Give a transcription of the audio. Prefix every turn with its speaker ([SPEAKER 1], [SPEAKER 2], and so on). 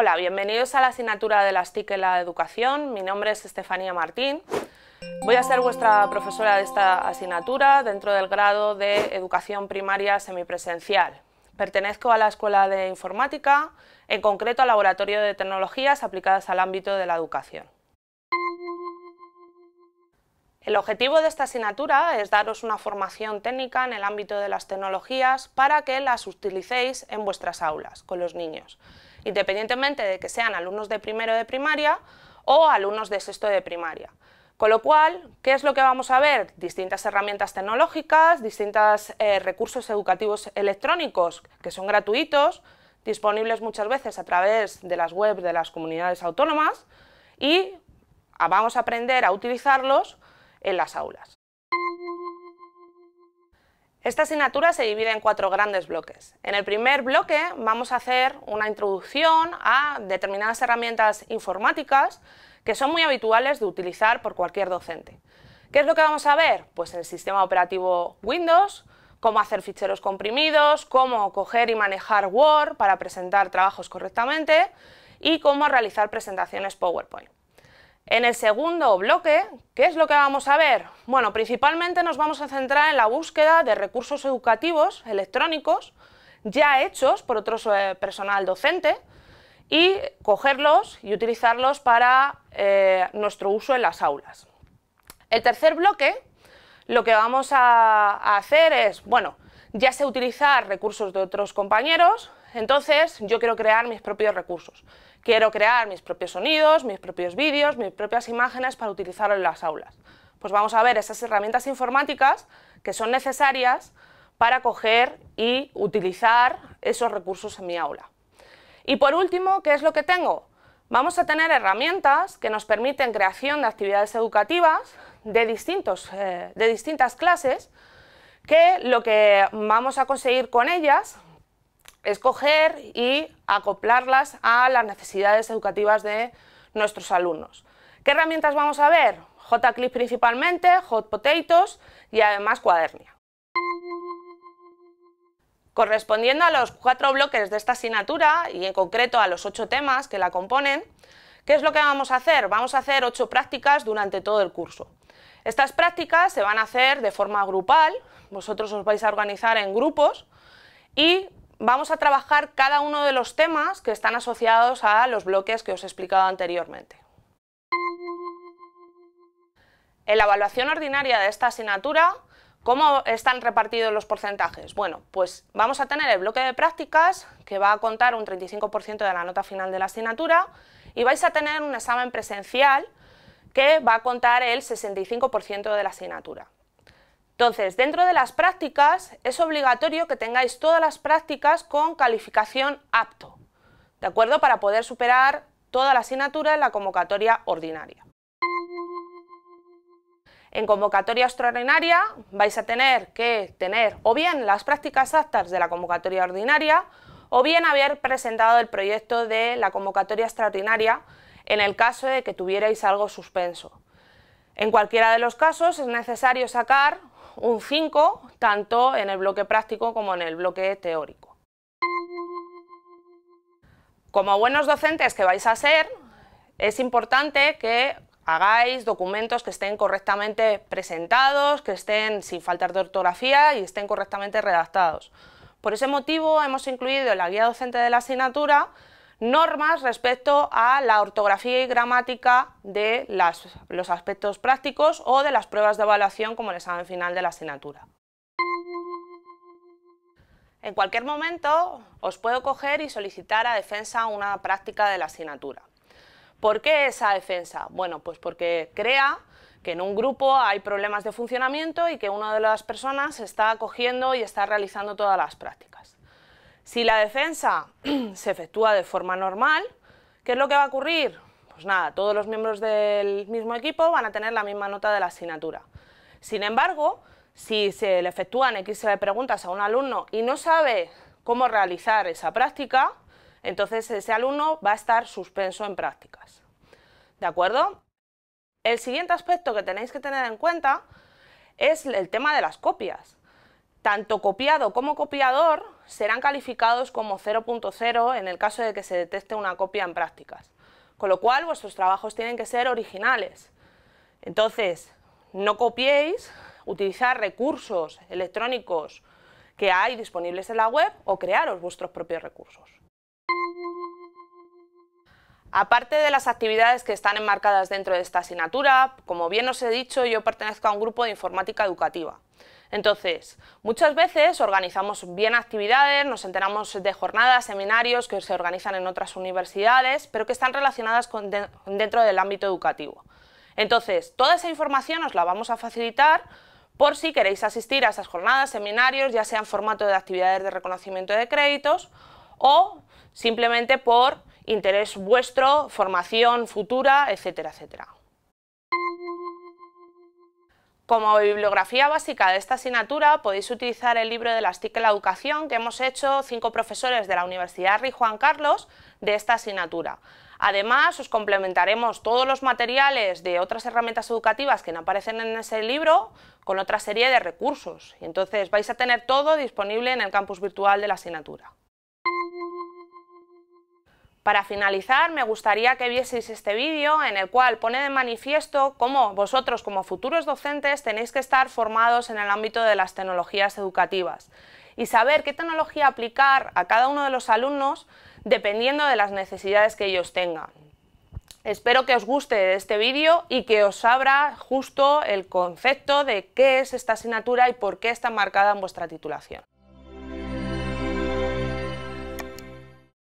[SPEAKER 1] Hola, bienvenidos a la asignatura de las TIC en la educación. Mi nombre es Estefanía Martín. Voy a ser vuestra profesora de esta asignatura dentro del grado de Educación Primaria Semipresencial. Pertenezco a la Escuela de Informática, en concreto al Laboratorio de Tecnologías aplicadas al ámbito de la educación. El objetivo de esta asignatura es daros una formación técnica en el ámbito de las tecnologías para que las utilicéis en vuestras aulas con los niños, independientemente de que sean alumnos de primero de primaria o alumnos de sexto de primaria. Con lo cual, ¿qué es lo que vamos a ver? Distintas herramientas tecnológicas, distintos eh, recursos educativos electrónicos que son gratuitos, disponibles muchas veces a través de las webs de las comunidades autónomas y vamos a aprender a utilizarlos en las aulas. Esta asignatura se divide en cuatro grandes bloques. En el primer bloque vamos a hacer una introducción a determinadas herramientas informáticas que son muy habituales de utilizar por cualquier docente. ¿Qué es lo que vamos a ver? Pues el sistema operativo Windows, cómo hacer ficheros comprimidos, cómo coger y manejar Word para presentar trabajos correctamente y cómo realizar presentaciones PowerPoint. En el segundo bloque, ¿qué es lo que vamos a ver? Bueno, principalmente nos vamos a centrar en la búsqueda de recursos educativos electrónicos ya hechos por otro eh, personal docente y cogerlos y utilizarlos para eh, nuestro uso en las aulas. El tercer bloque, lo que vamos a hacer es, bueno, ya sé utilizar recursos de otros compañeros, entonces yo quiero crear mis propios recursos. Quiero crear mis propios sonidos, mis propios vídeos, mis propias imágenes para utilizar en las aulas. Pues vamos a ver esas herramientas informáticas que son necesarias para coger y utilizar esos recursos en mi aula. Y por último, ¿qué es lo que tengo? Vamos a tener herramientas que nos permiten creación de actividades educativas de, distintos, eh, de distintas clases, que lo que vamos a conseguir con ellas escoger y acoplarlas a las necesidades educativas de nuestros alumnos. ¿Qué herramientas vamos a ver? JClip principalmente, Hot Potatoes y además Cuadernia. Correspondiendo a los cuatro bloques de esta asignatura y en concreto a los ocho temas que la componen, ¿qué es lo que vamos a hacer? Vamos a hacer ocho prácticas durante todo el curso. Estas prácticas se van a hacer de forma grupal, vosotros os vais a organizar en grupos y vamos a trabajar cada uno de los temas que están asociados a los bloques que os he explicado anteriormente. En la evaluación ordinaria de esta asignatura, ¿cómo están repartidos los porcentajes? Bueno, pues vamos a tener el bloque de prácticas, que va a contar un 35% de la nota final de la asignatura, y vais a tener un examen presencial, que va a contar el 65% de la asignatura. Entonces, dentro de las prácticas es obligatorio que tengáis todas las prácticas con calificación apto, ¿de acuerdo? Para poder superar toda la asignatura en la convocatoria ordinaria. En convocatoria extraordinaria vais a tener que tener o bien las prácticas aptas de la convocatoria ordinaria o bien haber presentado el proyecto de la convocatoria extraordinaria en el caso de que tuvierais algo suspenso. En cualquiera de los casos es necesario sacar un 5, tanto en el bloque práctico como en el bloque teórico. Como buenos docentes que vais a ser, es importante que hagáis documentos que estén correctamente presentados, que estén sin faltar de ortografía y estén correctamente redactados. Por ese motivo hemos incluido en la guía docente de la asignatura normas respecto a la ortografía y gramática de los aspectos prácticos o de las pruebas de evaluación como el examen final de la asignatura. En cualquier momento os puedo coger y solicitar a defensa una práctica de la asignatura. ¿Por qué esa defensa? Bueno, pues porque crea que en un grupo hay problemas de funcionamiento y que una de las personas está cogiendo y está realizando todas las prácticas. Si la defensa se efectúa de forma normal, ¿qué es lo que va a ocurrir? Pues nada, todos los miembros del mismo equipo van a tener la misma nota de la asignatura. Sin embargo, si se le efectúan X eh, preguntas a un alumno y no sabe cómo realizar esa práctica, entonces ese alumno va a estar suspenso en prácticas. ¿De acuerdo? El siguiente aspecto que tenéis que tener en cuenta es el tema de las copias. Tanto copiado como copiador serán calificados como 0.0 en el caso de que se detecte una copia en prácticas, con lo cual vuestros trabajos tienen que ser originales. Entonces, no copiéis, utilizar recursos electrónicos que hay disponibles en la web o crearos vuestros propios recursos. Aparte de las actividades que están enmarcadas dentro de esta asignatura, como bien os he dicho, yo pertenezco a un grupo de informática educativa. Entonces, muchas veces organizamos bien actividades, nos enteramos de jornadas, seminarios que se organizan en otras universidades, pero que están relacionadas dentro del ámbito educativo. Entonces, toda esa información os la vamos a facilitar por si queréis asistir a esas jornadas, seminarios, ya sea en formato de actividades de reconocimiento de créditos o simplemente por interés vuestro, formación futura, etcétera, etcétera. Como bibliografía básica de esta asignatura podéis utilizar el libro de las TIC en la educación que hemos hecho cinco profesores de la Universidad Rijuan Juan Carlos de esta asignatura. Además, os complementaremos todos los materiales de otras herramientas educativas que no aparecen en ese libro con otra serie de recursos. Entonces vais a tener todo disponible en el campus virtual de la asignatura. Para finalizar, me gustaría que vieseis este vídeo en el cual pone de manifiesto cómo vosotros como futuros docentes tenéis que estar formados en el ámbito de las tecnologías educativas y saber qué tecnología aplicar a cada uno de los alumnos dependiendo de las necesidades que ellos tengan. Espero que os guste este vídeo y que os abra justo el concepto de qué es esta asignatura y por qué está marcada en vuestra titulación.